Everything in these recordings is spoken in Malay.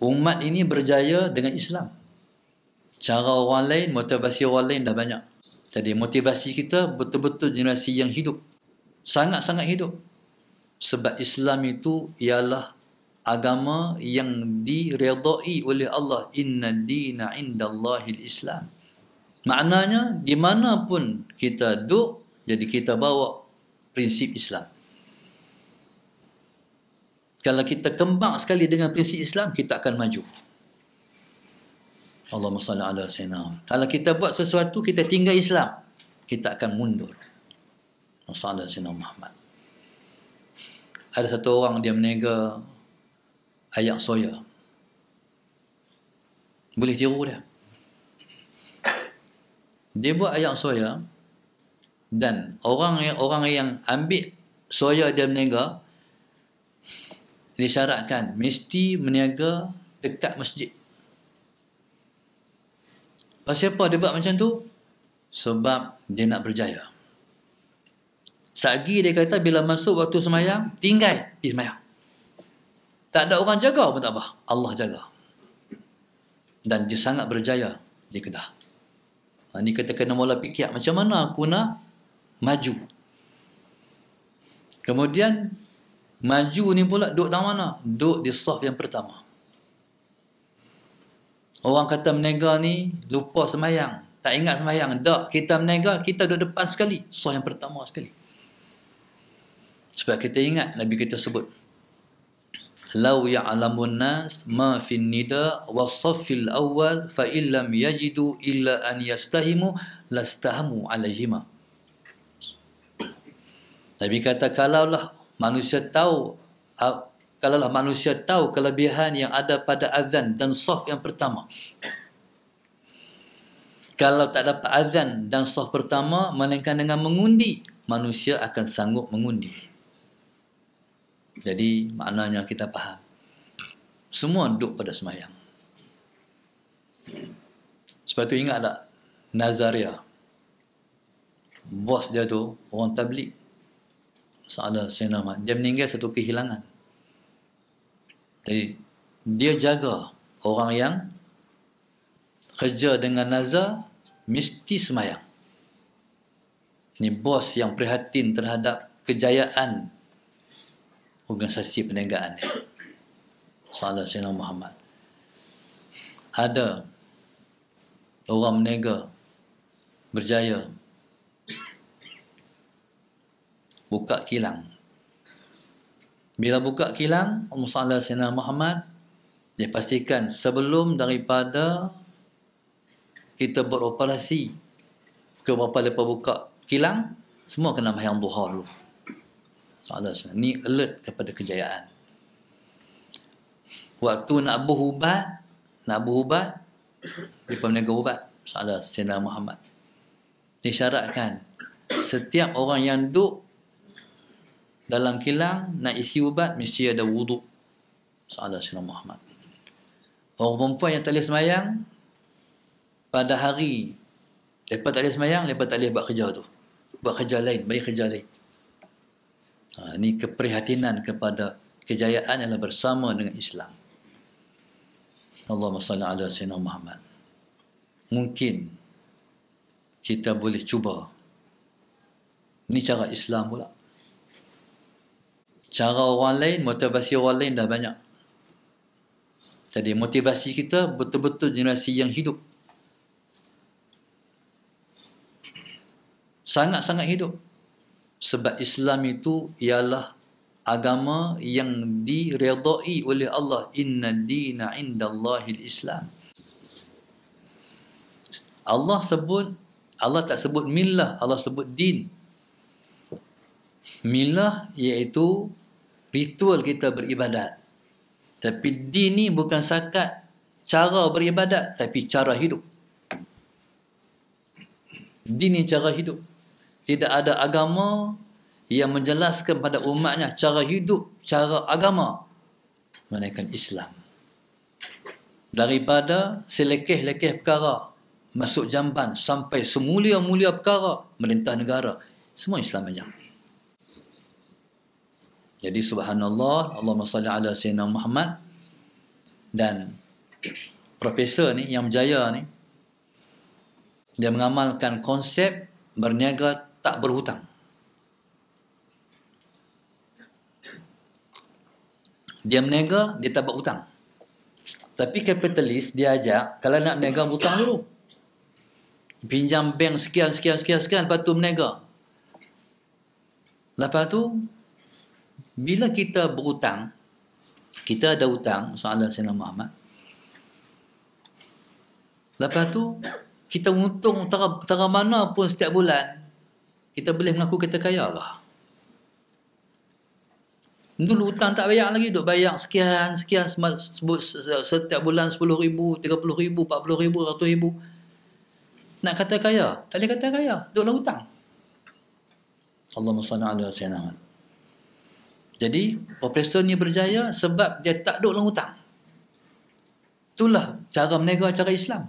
umat ini berjaya dengan Islam. Cara orang lain, motivasi orang lain dah banyak. Jadi motivasi kita betul-betul generasi yang hidup. Sangat-sangat hidup. Sebab Islam itu ialah agama yang diredai oleh Allah. Inna dina inda Allahil Islam. Maknanya, di mana pun kita duduk, jadi kita bawa prinsip Islam. Kalau kita kembang sekali dengan prinsip Islam, kita akan maju. Allah masalah Kalau kita buat sesuatu, kita tinggal Islam, kita akan mundur. Masalah sayinah Muhammad. Ada satu orang dia menega ayak soya. Boleh tiru dia. Dia buat ayak soya dan orang yang, orang yang ambil soya dia menegak disyaratkan mesti meniaga dekat masjid. Pasal apa dia buat macam tu? Sebab dia nak berjaya. Sagi dia kata bila masuk waktu semayang, tinggal di semayang. Tak ada orang jaga pun tak apa. Allah jaga. Dan dia sangat berjaya di Kedah. Ini ha, kata kena mula fikir macam mana aku nak maju. Kemudian Maju ni pula duduk tang mana? Duduk di saf yang pertama. Orang kata menega ni lupa semayang. Tak ingat semayang. Tak, kita menega, kita duduk depan sekali. Saf yang pertama sekali. Sebab kita ingat, Nabi kita sebut. Lau ya'lamun nas ma fi nida wa saffil awwal fa illam yajidu illa an yastahimu lastahamu alaihima. Nabi kata kalaulah manusia tahu kalaulah manusia tahu kelebihan yang ada pada azan dan saf yang pertama kalau tak dapat azan dan saf pertama melainkan dengan mengundi manusia akan sanggup mengundi jadi maknanya kita faham semua duduk pada semayang sebab tu ingat tak Nazaria bos dia tu orang tablik Sa'adah Sayyidina Ahmad. Dia meninggal satu kehilangan. Jadi, dia jaga orang yang kerja dengan nazar, mesti semayang. Ini bos yang prihatin terhadap kejayaan organisasi perniagaan ni. Salah Sayyidina Muhammad. Ada orang meniaga berjaya buka kilang. Bila buka kilang, Musalla Sina Muhammad pastikan sebelum daripada kita beroperasi ke bapa lepas buka kilang, semua kena bayang buhar dulu. Soalan saya, ni alert kepada kejayaan. Waktu nak buh nak buh ubat, di peniaga ubat, soalan Sina Muhammad. Disyaratkan, setiap orang yang duduk dalam kilang nak isi ubat mesti ada wuduk. salah sinar Muhammad orang perempuan yang tak boleh semayang pada hari lepas tak boleh semayang lepas tak boleh buat kerja tu buat kerja lain bagi kerja lain ha, ini keprihatinan kepada kejayaan yang bersama dengan Islam Allahumma salli ala sayyidina Muhammad mungkin kita boleh cuba ni cara Islam pula cara orang lain, motivasi orang lain dah banyak. Jadi motivasi kita betul-betul generasi yang hidup. Sangat-sangat hidup. Sebab Islam itu ialah agama yang diredai oleh Allah. Inna dina inda Allahil Islam. Allah sebut, Allah tak sebut millah, Allah sebut din. Millah iaitu ritual kita beribadat. Tapi din ni bukan sakat cara beribadat, tapi cara hidup. Din ni cara hidup. Tidak ada agama yang menjelaskan pada umatnya cara hidup, cara agama. Melainkan Islam. Daripada selekeh-lekeh perkara, masuk jamban sampai semulia-mulia perkara, merintah negara. Semua Islam aja. Jadi subhanallah, Allahumma salli ala Sayyidina Muhammad dan profesor ni yang berjaya ni dia mengamalkan konsep berniaga tak berhutang. Dia berniaga, dia tak berhutang. Tapi kapitalis dia ajak kalau nak berniaga hutang dulu. Pinjam bank sekian, sekian, sekian, sekian. Lepas tu berniaga. Lepas tu, bila kita berhutang, kita ada hutang, soalan Sayyidina Muhammad. Lepas tu, kita untung tara, tara mana pun setiap bulan, kita boleh mengaku kita kaya lah. Dulu hutang tak bayar lagi, duk bayar sekian, sekian, sebut setiap bulan RM10,000, RM30,000, rm ribu, rm ribu. Nak kata kaya, tak boleh kata kaya, duduklah hutang. Allahumma salli ala sayyidina Muhammad. Jadi, profesor ni berjaya sebab dia tak duduk dalam hutang. Itulah cara menegak cara Islam.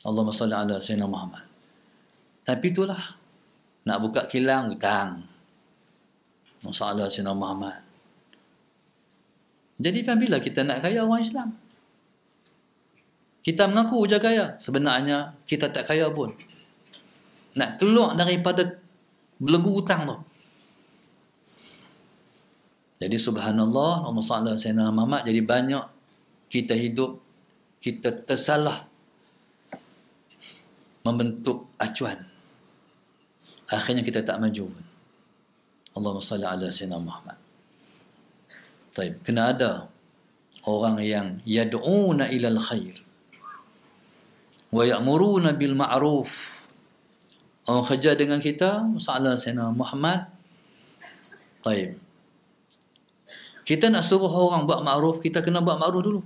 Allahumma salli ala Sayyidina Muhammad. Tapi itulah. Nak buka kilang, hutang. Masa Allah Sayyidina Muhammad. Jadi, bila kita nak kaya orang Islam? Kita mengaku je kaya. Sebenarnya, kita tak kaya pun. Nak keluar daripada belenggu hutang tu. Jadi subhanallah Allah Subhanahu Sayyidina Muhammad jadi banyak kita hidup kita tersalah membentuk acuan. Akhirnya kita tak maju pun. Allahumma salli ala Sayyidina Muhammad. Taib. Kena ada orang yang yad'una ilal khair. Wa ya'muruna bil ma'ruf. Orang kerja dengan kita, salli ala Sayyidina Muhammad. Taib. Kita nak suruh orang buat ma'ruf, kita kena buat ma'ruf dulu.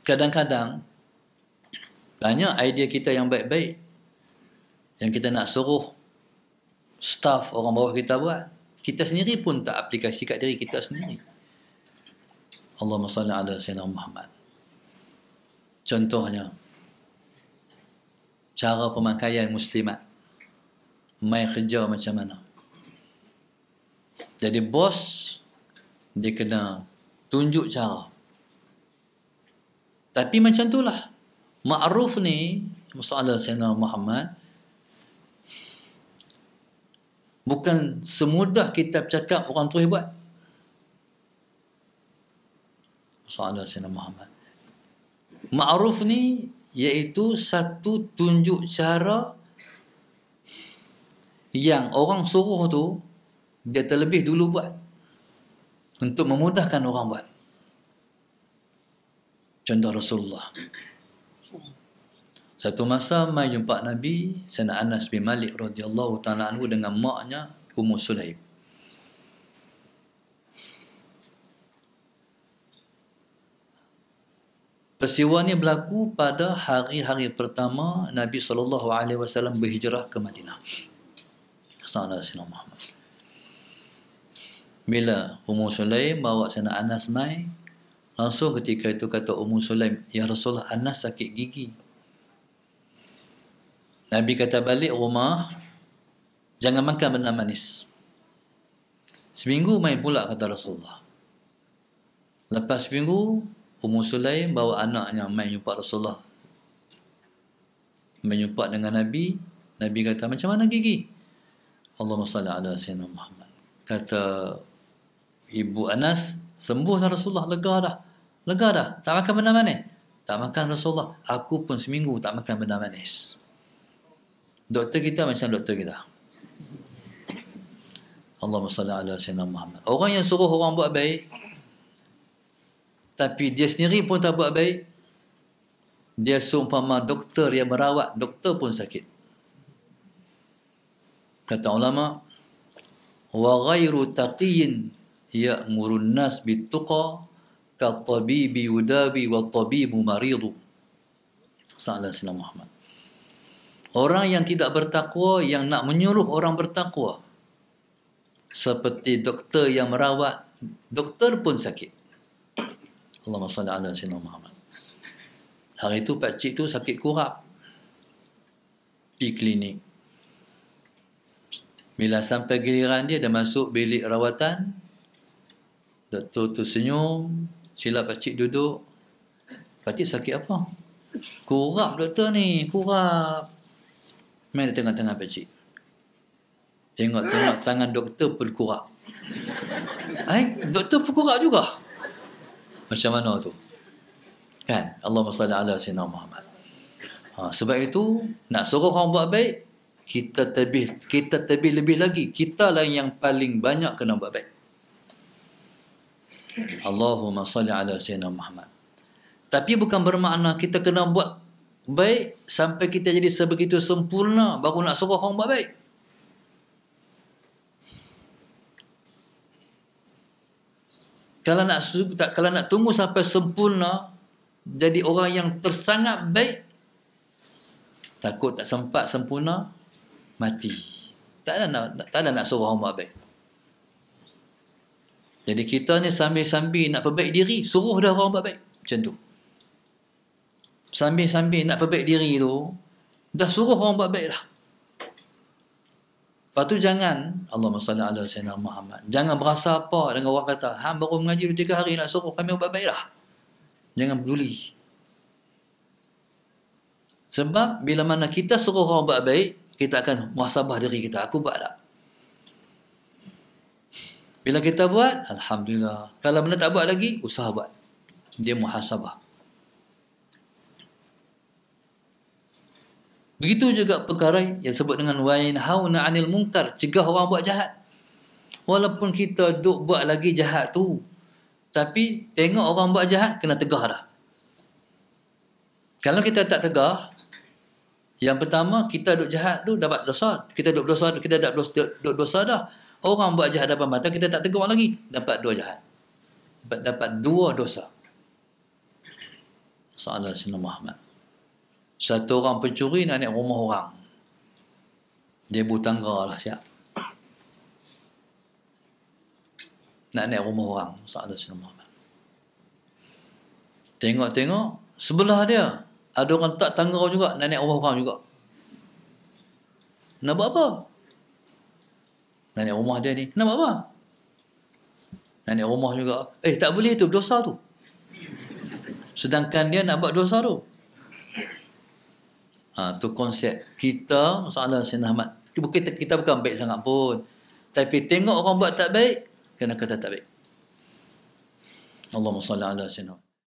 Kadang-kadang, banyak idea kita yang baik-baik, yang kita nak suruh staff orang bawah kita buat, kita sendiri pun tak aplikasi kat diri kita sendiri. Allah salli ala Sayyidina Muhammad. Contohnya, cara pemakaian muslimat, main kerja macam mana, jadi bos dia kena tunjuk cara. Tapi macam itulah. Ma'ruf ni masalah Sayyidina Muhammad bukan semudah kita cakap orang tu hebat. Masalah Sayyidina Muhammad. Ma'ruf ni iaitu satu tunjuk cara yang orang suruh tu dia terlebih dulu buat untuk memudahkan orang buat contoh Rasulullah satu masa mai jumpa Nabi sana Anas bin Malik radhiyallahu taala anhu dengan maknya Ummu Sulaim Peristiwa ini berlaku pada hari-hari pertama Nabi sallallahu alaihi wasallam berhijrah ke Madinah. Sallallahu alaihi wasallam bila Ummu Sulaim bawa sana Anas mai langsung ketika itu kata Ummu Sulaim ya Rasulullah Anas sakit gigi Nabi kata balik rumah jangan makan benda manis seminggu main pula kata Rasulullah lepas seminggu Ummu Sulaim bawa anaknya main jumpa Rasulullah main jumpa dengan Nabi Nabi kata macam mana gigi Allahumma salli ala sayyidina Muhammad kata Ibu Anas sembuh dah Rasulullah lega dah. Lega dah. Tak makan benda manis. Tak makan Rasulullah. Aku pun seminggu tak makan benda manis. Doktor kita macam doktor kita. Allahumma salli ala sayyidina Muhammad. Orang yang suruh orang buat baik tapi dia sendiri pun tak buat baik. Dia seumpama doktor yang merawat, doktor pun sakit. Kata ulama, wa ghairu taqiyyin ya'muru an-nas bittuqa kat-tabibi yudabi wa tabibu maridu sallallahu alaihi Muhammad orang yang tidak bertakwa yang nak menyuruh orang bertakwa seperti doktor yang merawat doktor pun sakit Allahumma salli ala sayyidina Muhammad hari itu pak cik tu sakit kurap di klinik bila sampai giliran dia dah masuk bilik rawatan Doktor tu senyum, sila pakcik duduk. Pakcik sakit apa? Kurap doktor ni, kurap. Main di tengah-tengah pakcik. Tengok-tengok tangan doktor pun kurap. Hai, eh, doktor pun kurap juga. Macam mana tu? Kan? Allahumma salli ala sayyidina Muhammad. Ha, sebab itu nak suruh orang buat baik, kita terlebih kita terlebih lebih lagi. kita lah yang paling banyak kena buat baik. Allahumma salli ala Sayyidina Muhammad. Tapi bukan bermakna kita kena buat baik sampai kita jadi sebegitu sempurna baru nak suruh orang buat baik. Kalau nak tak kalau nak tunggu sampai sempurna jadi orang yang tersangat baik takut tak sempat sempurna mati. Tak ada nak tak ada nak suruh orang buat baik. Jadi kita ni sambil-sambil nak perbaik diri, suruh dah orang buat baik. Macam tu. Sambil-sambil nak perbaik diri tu, dah suruh orang buat baik dah. Lepas tu jangan, Allah SWT Muhammad, jangan berasa apa dengan orang kata, Han baru mengaji dua tiga hari nak suruh kami buat baik dah. Jangan peduli. Sebab bila mana kita suruh orang buat baik, kita akan muhasabah diri kita. Aku buat tak? Bila kita buat, Alhamdulillah. Kalau mana tak buat lagi, usaha buat. Dia muhasabah. Begitu juga perkara yang sebut dengan wain hauna anil munkar, cegah orang buat jahat. Walaupun kita duk buat lagi jahat tu, tapi tengok orang buat jahat kena tegah dah. Kalau kita tak tegah, yang pertama kita duk jahat tu dapat dosa, kita duk dosa, kita dapat dosa, dosa dah. Orang buat jahat depan mata, kita tak tegur lagi. Dapat dua jahat. Dapat, dapat dua dosa. Salah Sina Muhammad. Satu orang pencuri nak naik rumah orang. Dia butangga lah siap. Nak naik rumah orang. Salah Sina Muhammad. Tengok-tengok, sebelah dia, ada orang tak tangga juga, nak naik rumah orang juga. Nak buat apa? Nenek rumah dia ni. Nak apa? Nenek rumah juga. Eh, tak boleh tu. Dosa tu. Sedangkan dia nak buat dosa tu. Ha, tu konsep. Kita, masalah Sayyidina Ahmad. Kita, kita bukan baik sangat pun. Tapi tengok orang buat tak baik, kena kata tak baik. Allahumma salli ala Sayyidina Ahmad.